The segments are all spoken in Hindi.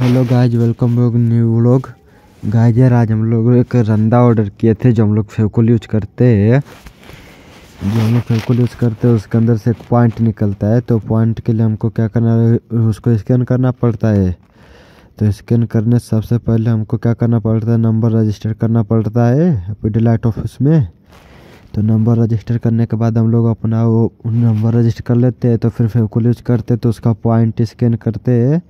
hello guys welcome back new vlog guys यार आज हम लोग एक रंदा ऑर्डर किए थे जो हम लोग फेवकुल यूज करते हैं जो हम लोग फेवकुल यूज़ करते हैं उसके अंदर से एक पॉइंट निकलता है तो पॉइंट के लिए हमको क्या करना है उसको स्कैन करना पड़ता है तो स्कैन करने से सबसे पहले हमको क्या करना पड़ता है नंबर रजिस्टर करना पड़ता है डिलाइट ऑफिस में तो नंबर रजिस्टर करने के बाद हम लोग अपना वो नंबर रजिस्टर कर लेते हैं तो फिर फेवकुल यूज करते हैं तो उसका पॉइंट स्कैन करते हैं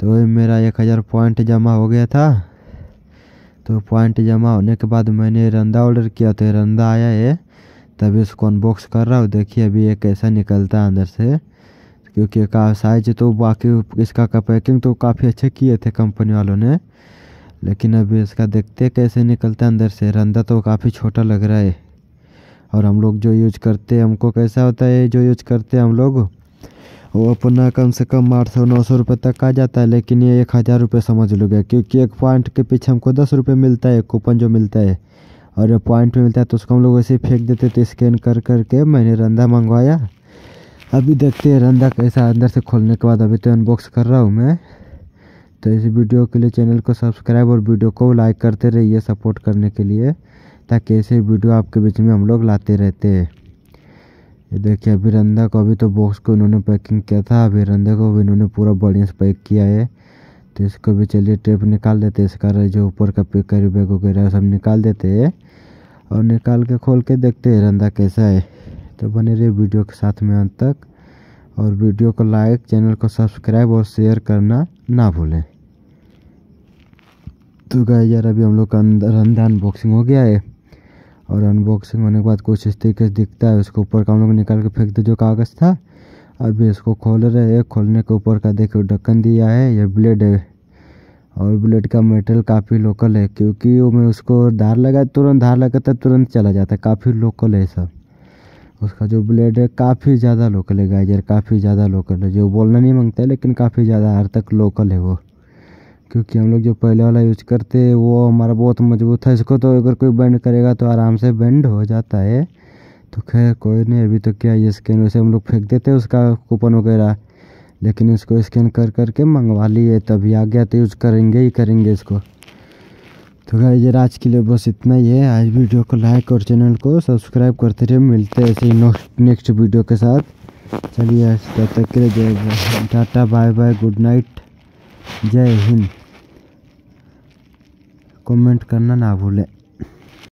तो मेरा एक हज़ार पॉइंट जमा हो गया था तो पॉइंट जमा होने के बाद मैंने रंदा ऑर्डर किया तो रंदा आया है तभी उसको अनबॉक्स कर रहा हूँ देखिए अभी ये कैसा निकलता है अंदर से क्योंकि का साइज तो बाकी इसका का पैकिंग तो काफ़ी अच्छे किए थे कंपनी वालों ने लेकिन अभी इसका देखते कैसे निकलता है अंदर से रंदा तो काफ़ी छोटा लग रहा है और हम लोग जो यूज करते हैं हमको कैसा होता है जो यूज करते हैं हम लोग वो अपना कम से कम आठ सौ नौ सौ रुपये तक आ जाता है लेकिन ये एक हज़ार रुपये समझ लो गया क्योंकि एक पॉइंट के पीछे हमको दस रुपये मिलता है कूपन जो मिलता है और ये पॉइंट में मिलता है तो उसको हम लोग ऐसे ही फेंक देते तो स्कैन कर करके मैंने रंधा मंगवाया अभी देखते हैं रंधा कैसा अंदर से खोलने के बाद अभी तो अनबॉक्स कर रहा हूँ मैं तो इस वीडियो के लिए चैनल को सब्सक्राइब और वीडियो को लाइक करते रहिए सपोर्ट करने के लिए ताकि ऐसे वीडियो आपके बीच में हम लोग लाते रहते हैं ये देखिए अभिरंदा को अभी तो बॉक्स को इन्होंने पैकिंग किया था अभिरंदा को भी इन्होंने पूरा बढ़िया से पैक किया है तो इसको भी चलिए टेप निकाल देते हैं इसका जो ऊपर का पेकर बैग वगैरह सब निकाल देते हैं और निकाल के खोल के देखते हैं रंदा कैसा है तो बने रहिए वीडियो के साथ में अंत तक और वीडियो को लाइक चैनल को सब्सक्राइब और शेयर करना ना भूलें तो गए यार अभी हम लोग का अंदर रंधा अनबॉक्सिंग हो गया है और अनबॉक्सिंग होने के बाद कुछ इस तरीके से दिखता है उसके ऊपर का हम लोग निकाल के फेंक दे जो कागज़ था अभी इसको खोल रहे हैं खोलने के ऊपर का देखो ढक्कन दिया है यह ब्लेड है और ब्लेड का मेटल काफ़ी लोकल है क्योंकि मैं उसको धार लगा तुरंत धार लगाता तुरंत चला जाता है काफ़ी लोकल है सब उसका जो ब्लेड है काफ़ी ज़्यादा लोकल है गाइजर काफ़ी ज़्यादा लोकल है जो बोलना नहीं मांगता है लेकिन काफ़ी ज़्यादा हर तक लोकल है वो क्योंकि हम लोग जो पहले वाला यूज करते हैं वो हमारा बहुत मजबूत है इसको तो अगर कोई बेंड करेगा तो आराम से बेंड हो जाता है तो खैर कोई नहीं अभी तो क्या ये स्कैन वैसे हम लोग फेंक देते हैं उसका कूपन वगैरह लेकिन इसको स्कैन कर करके मंगवा लिए तभी आ गया तो यूज़ करेंगे ही करेंगे इसको तो खैर ये आज के लिए बस इतना ही है आज वीडियो को लाइक और चैनल को सब्सक्राइब करते रहे मिलते हैं ऐसे ही नेक्स्ट वीडियो के साथ चलिए तब तक के लिए tata bye bye good night जय हिंद कमेंट करना ना भूलें